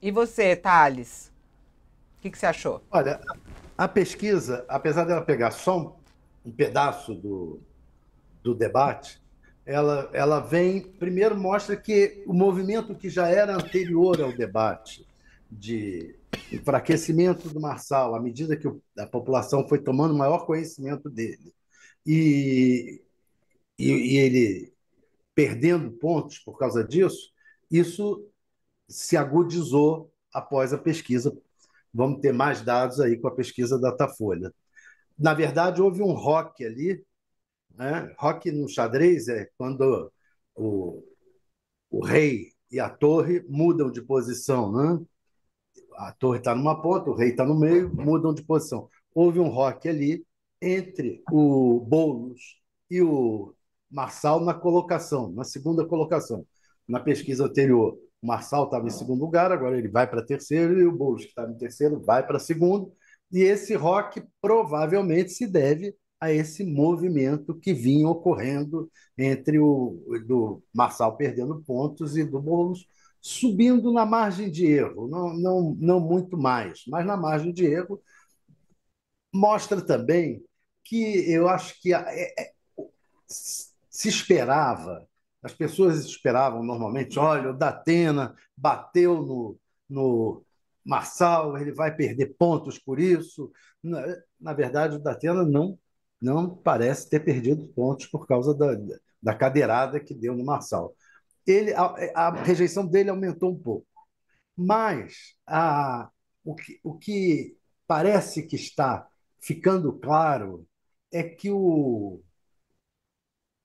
E você, Thales? O que, que, você achou? Olha, a pesquisa, apesar dela pegar só um, um pedaço do, do debate, ela, ela vem, primeiro, mostra que o movimento que já era anterior ao debate de enfraquecimento do Marçal, à medida que a população foi tomando maior conhecimento dele, e, e, e ele perdendo pontos por causa disso, isso se agudizou após a pesquisa. Vamos ter mais dados aí com a pesquisa Datafolha. Na verdade, houve um rock ali. Né? Rock no xadrez é quando o, o rei e a torre mudam de posição. Né? A torre está numa ponta, o rei está no meio, mudam de posição. Houve um rock ali entre o Boulos e o Marçal na colocação, na segunda colocação, na pesquisa anterior. O Marçal estava em segundo lugar, agora ele vai para terceiro, e o Boulos, que estava tá em terceiro, vai para segundo. E esse rock provavelmente se deve a esse movimento que vinha ocorrendo entre o do Marçal perdendo pontos e do Boulos subindo na margem de erro, não, não, não muito mais, mas na margem de erro. Mostra também que eu acho que é, é, se esperava as pessoas esperavam normalmente, olha, o Datena bateu no, no Marçal, ele vai perder pontos por isso. Na, na verdade, o Datena não, não parece ter perdido pontos por causa da, da cadeirada que deu no Marçal. Ele, a, a rejeição dele aumentou um pouco. Mas a, o, que, o que parece que está ficando claro é que o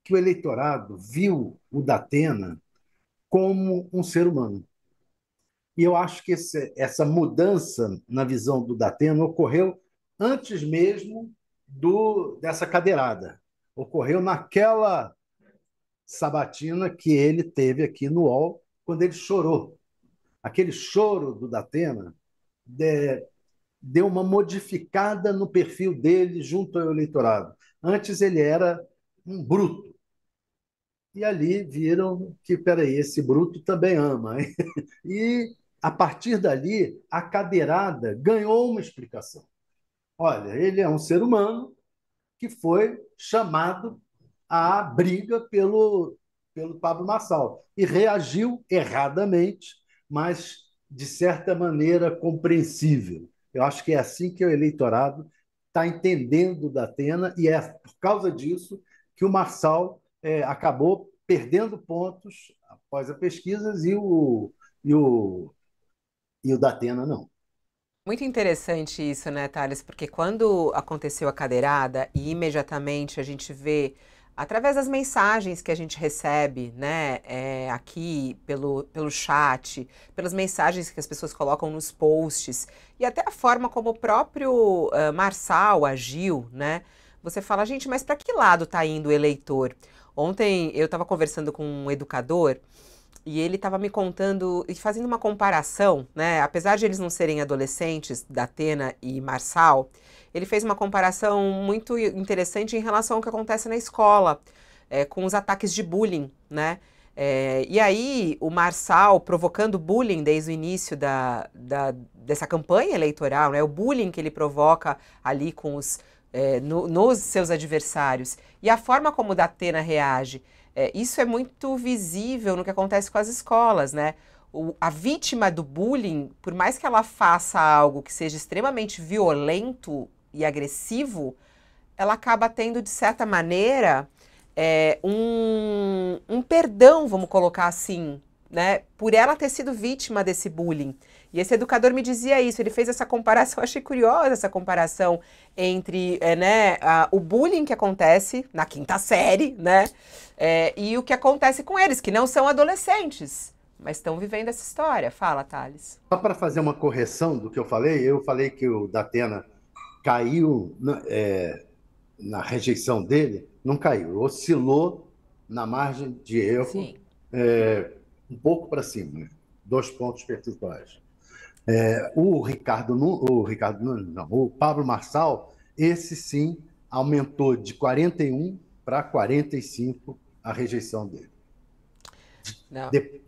que o eleitorado viu o Datena como um ser humano. E eu acho que esse, essa mudança na visão do Datena ocorreu antes mesmo do dessa cadeirada. Ocorreu naquela sabatina que ele teve aqui no UOL, quando ele chorou. Aquele choro do Datena de, deu uma modificada no perfil dele junto ao eleitorado. Antes ele era um bruto, e ali viram que, peraí, esse bruto também ama. Hein? E, a partir dali, a cadeirada ganhou uma explicação. Olha, ele é um ser humano que foi chamado à briga pelo, pelo Pablo Marçal e reagiu erradamente, mas de certa maneira compreensível. Eu acho que é assim que o eleitorado está entendendo da Atena e é por causa disso que o Marçal é, acabou perdendo pontos após as pesquisas e o, e o, e o Datena não. Muito interessante isso, né, Thales? Porque quando aconteceu a cadeirada e imediatamente a gente vê através das mensagens que a gente recebe, né, é, aqui pelo, pelo chat, pelas mensagens que as pessoas colocam nos posts e até a forma como o próprio uh, Marçal agiu, né, você fala, gente, mas para que lado está indo o eleitor? Ontem eu estava conversando com um educador e ele estava me contando e fazendo uma comparação, né? Apesar de eles não serem adolescentes, Atena e Marçal, ele fez uma comparação muito interessante em relação ao que acontece na escola, é, com os ataques de bullying, né? É, e aí, o Marçal provocando bullying desde o início da, da, dessa campanha eleitoral, né? o bullying que ele provoca ali com os é, no, nos seus adversários e a forma como Datena reage. É, isso é muito visível no que acontece com as escolas, né? O, a vítima do bullying, por mais que ela faça algo que seja extremamente violento e agressivo, ela acaba tendo, de certa maneira, é, um, um perdão, vamos colocar assim, né, por ela ter sido vítima desse bullying. E esse educador me dizia isso, ele fez essa comparação, eu achei curiosa essa comparação entre é, né, a, o bullying que acontece na quinta série, né, é, e o que acontece com eles, que não são adolescentes, mas estão vivendo essa história. Fala, Thales. Só para fazer uma correção do que eu falei, eu falei que o Datena caiu na, é, na rejeição dele, não caiu, oscilou na margem de erro. Sim. É, um pouco para cima, né? dois pontos percentuais. É, o Ricardo, o Ricardo, não, o Pablo Marçal, esse sim aumentou de 41 para 45 a rejeição dele. De,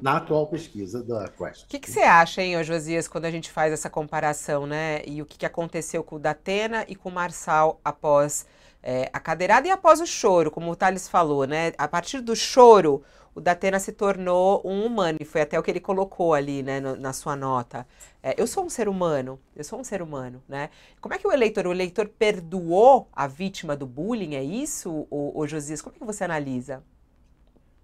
na atual pesquisa da Quest. O que, que, você acha, hein, Josias, quando a gente faz essa comparação, né? E o que, que aconteceu com o Datena e com o Marçal após é, a cadeirada e após o choro, como o Thales falou, né? A partir do choro, o Datena se tornou um humano, e foi até o que ele colocou ali, né, no, na sua nota. É, eu sou um ser humano, eu sou um ser humano, né? Como é que o eleitor, o eleitor perdoou a vítima do bullying, é isso, o, o Josias? Como é que você analisa?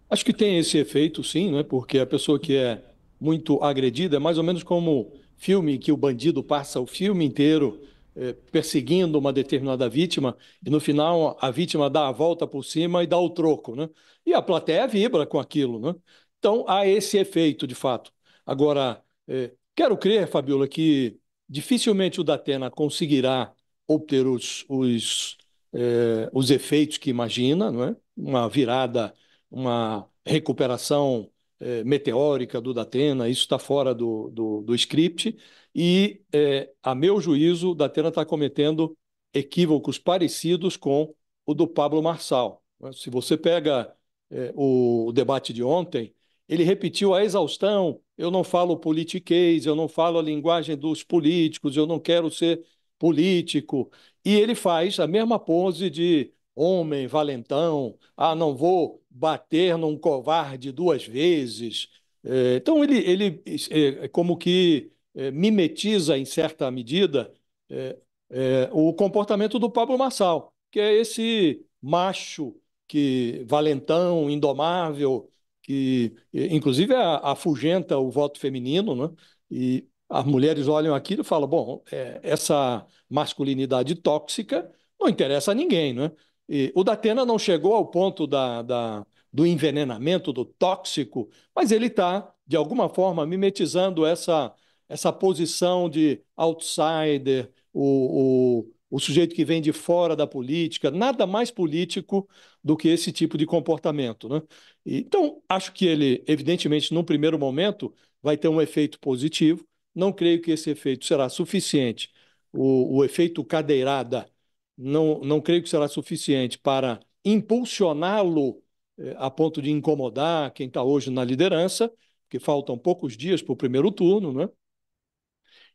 Acho que tem esse efeito, sim, né? Porque a pessoa que é muito agredida é mais ou menos como filme que o bandido passa o filme inteiro é, perseguindo uma determinada vítima e no final a vítima dá a volta por cima e dá o troco, né? E a plateia vibra com aquilo, né? Então há esse efeito de fato. Agora, é, quero crer, Fabiola, que dificilmente o Datena conseguirá obter os, os, é, os efeitos que imagina, não é? Uma virada, uma recuperação eh, meteórica do Datena, isso está fora do, do, do script, e, é, a meu juízo, o Datena está cometendo equívocos parecidos com o do Pablo Marçal. Se você pega é, o debate de ontem, ele repetiu a exaustão: eu não falo politiquês, eu não falo a linguagem dos políticos, eu não quero ser político. E ele faz a mesma pose de homem, valentão, ah, não vou bater num covarde duas vezes. É, então, ele, ele é, é como que eh, mimetiza, em certa medida, eh, eh, o comportamento do Pablo Marçal, que é esse macho que valentão, indomável, que inclusive afugenta o voto feminino, né? E as mulheres olham aquilo e falam: bom, é, essa masculinidade tóxica não interessa a ninguém, né? E o Datena não chegou ao ponto da, da do envenenamento, do tóxico, mas ele está, de alguma forma, mimetizando essa essa posição de outsider, o, o, o sujeito que vem de fora da política, nada mais político do que esse tipo de comportamento. Né? Então, acho que ele, evidentemente, num primeiro momento, vai ter um efeito positivo. Não creio que esse efeito será suficiente. O, o efeito cadeirada, não, não creio que será suficiente para impulsioná-lo eh, a ponto de incomodar quem está hoje na liderança, que faltam poucos dias para o primeiro turno, né?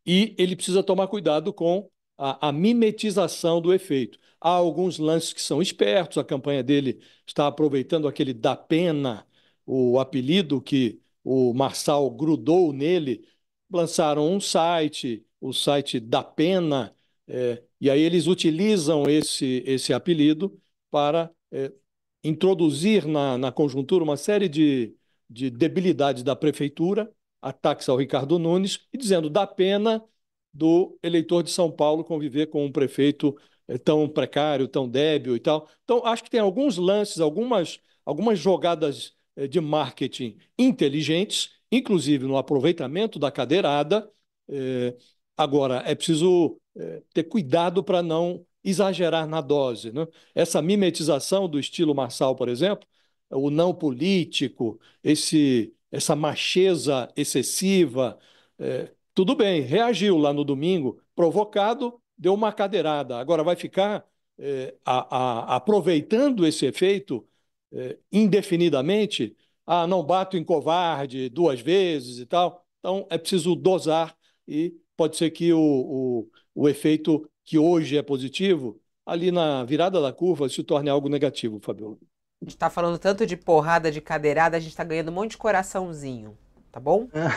E ele precisa tomar cuidado com a, a, mimetização do efeito. Há alguns lances que são espertos, a campanha dele está aproveitando aquele da pena, o apelido que o Marçal grudou nele. Lançaram um site, o site da pena, é, e aí eles utilizam esse, esse apelido para é, introduzir na, na conjuntura uma série de, de debilidades da prefeitura ataques ao Ricardo Nunes e dizendo da pena do eleitor de São Paulo conviver com um prefeito eh, tão precário, tão débil e tal. Então, acho que tem alguns lances, algumas, algumas jogadas eh, de marketing inteligentes, inclusive no aproveitamento da cadeirada. É, agora, é preciso é, ter cuidado para não exagerar na dose. Né? Essa mimetização do estilo Marçal, por exemplo, o não político, esse essa macheza excessiva. É, tudo bem, reagiu lá no domingo, provocado, deu uma cadeirada. Agora vai ficar é, a, a, aproveitando esse efeito é, indefinidamente. Ah, não bato em covarde duas vezes e tal. Então é preciso dosar e pode ser que o, o, o efeito que hoje é positivo, ali na virada da curva, se torne algo negativo, Fabiola gente tá falando tanto de porrada, de cadeirada, a gente tá ganhando um monte de coraçãozinho, tá bom?